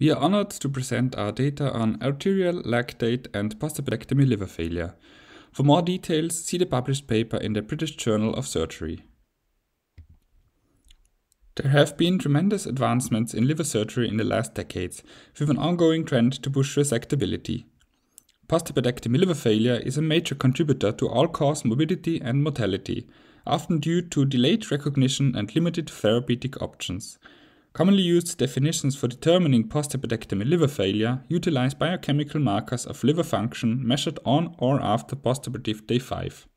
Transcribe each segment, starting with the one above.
We are honored to present our data on arterial lactate and postopectomy liver failure. For more details, see the published paper in the British Journal of Surgery. There have been tremendous advancements in liver surgery in the last decades, with an ongoing trend to push resectability. Postopectomy liver failure is a major contributor to all-cause morbidity and mortality, often due to delayed recognition and limited therapeutic options. Commonly used definitions for determining postherpetectomy liver failure utilize biochemical markers of liver function measured on or after postoperative day 5.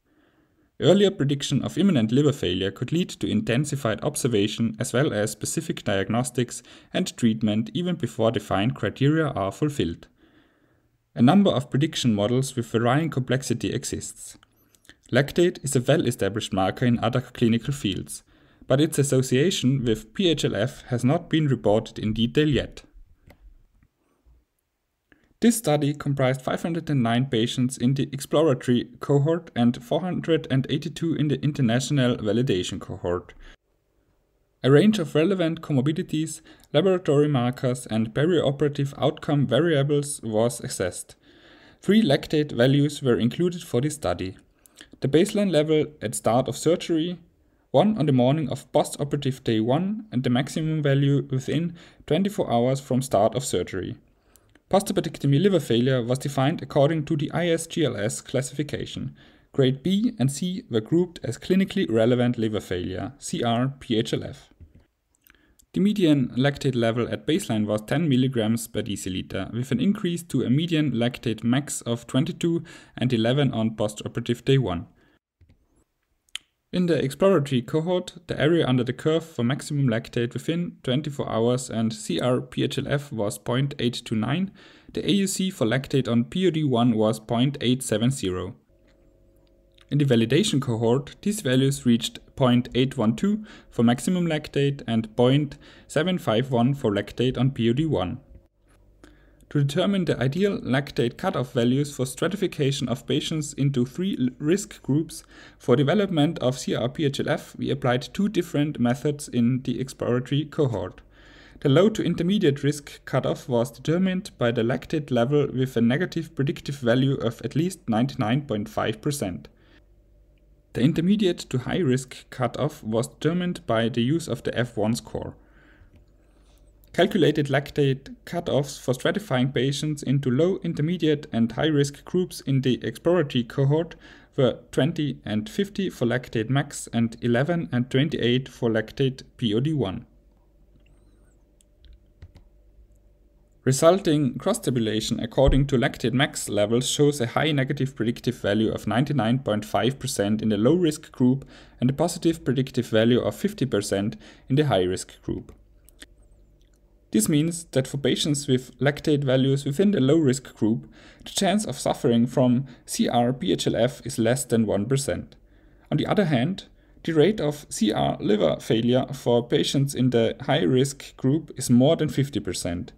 Earlier prediction of imminent liver failure could lead to intensified observation as well as specific diagnostics and treatment even before defined criteria are fulfilled. A number of prediction models with varying complexity exists. Lactate is a well-established marker in other clinical fields, but its association with PHLF has not been reported in detail yet. This study comprised 509 patients in the exploratory cohort and 482 in the international validation cohort. A range of relevant comorbidities, laboratory markers, and perioperative outcome variables was assessed. Three lactate values were included for this study. The baseline level at start of surgery, one on the morning of postoperative day 1 and the maximum value within 24 hours from start of surgery. Postoperative liver failure was defined according to the ISGLS classification. Grade B and C were grouped as clinically relevant liver failure, CR-PHLF. The median lactate level at baseline was 10 mg per deciliter, with an increase to a median lactate max of 22 and 11 on postoperative day 1. In the exploratory cohort, the area under the curve for maximum lactate within 24 hours and CRPHLF was 0.829, the AUC for lactate on POD1 was 0.870. In the validation cohort, these values reached 0.812 for maximum lactate and 0.751 for lactate on POD1 to determine the ideal lactate cutoff values for stratification of patients into three risk groups. For development of CRPHLF, we applied two different methods in the exploratory cohort. The low to intermediate risk cutoff was determined by the lactate level with a negative predictive value of at least 99.5%. The intermediate to high risk cutoff was determined by the use of the F1 score calculated lactate cutoffs for stratifying patients into low, intermediate and high-risk groups in the exploratory cohort were 20 and 50 for lactate max and 11 and 28 for lactate POD1. Resulting cross-tabulation according to lactate max levels shows a high negative predictive value of 99.5% in the low-risk group and a positive predictive value of 50% in the high-risk group. This means that for patients with lactate values within the low-risk group, the chance of suffering from cr is less than 1%. On the other hand, the rate of CR liver failure for patients in the high-risk group is more than 50%,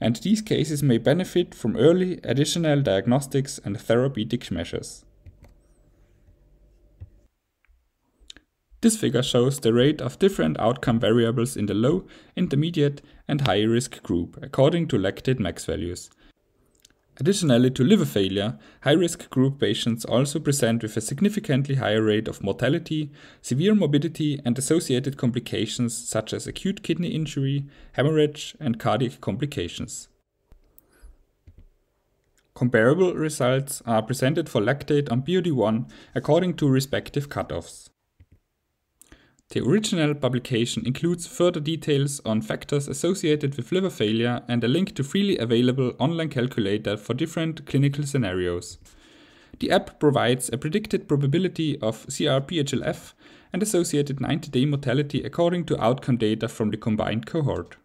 and these cases may benefit from early additional diagnostics and therapeutic measures. This figure shows the rate of different outcome variables in the low, intermediate and high risk group according to lactate max values. Additionally to liver failure, high-risk group patients also present with a significantly higher rate of mortality, severe morbidity and associated complications such as acute kidney injury, hemorrhage and cardiac complications. Comparable results are presented for lactate on BOD1 according to respective cutoffs. The original publication includes further details on factors associated with liver failure and a link to freely available online calculator for different clinical scenarios. The app provides a predicted probability of CRPHLF and associated 90-day mortality according to outcome data from the combined cohort.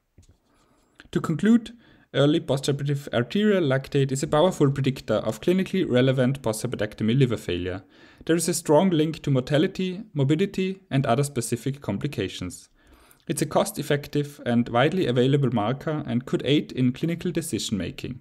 To conclude, early postoperative arterial lactate is a powerful predictor of clinically relevant postoperative liver failure. There is a strong link to mortality, morbidity, and other specific complications. It's a cost effective and widely available marker and could aid in clinical decision making.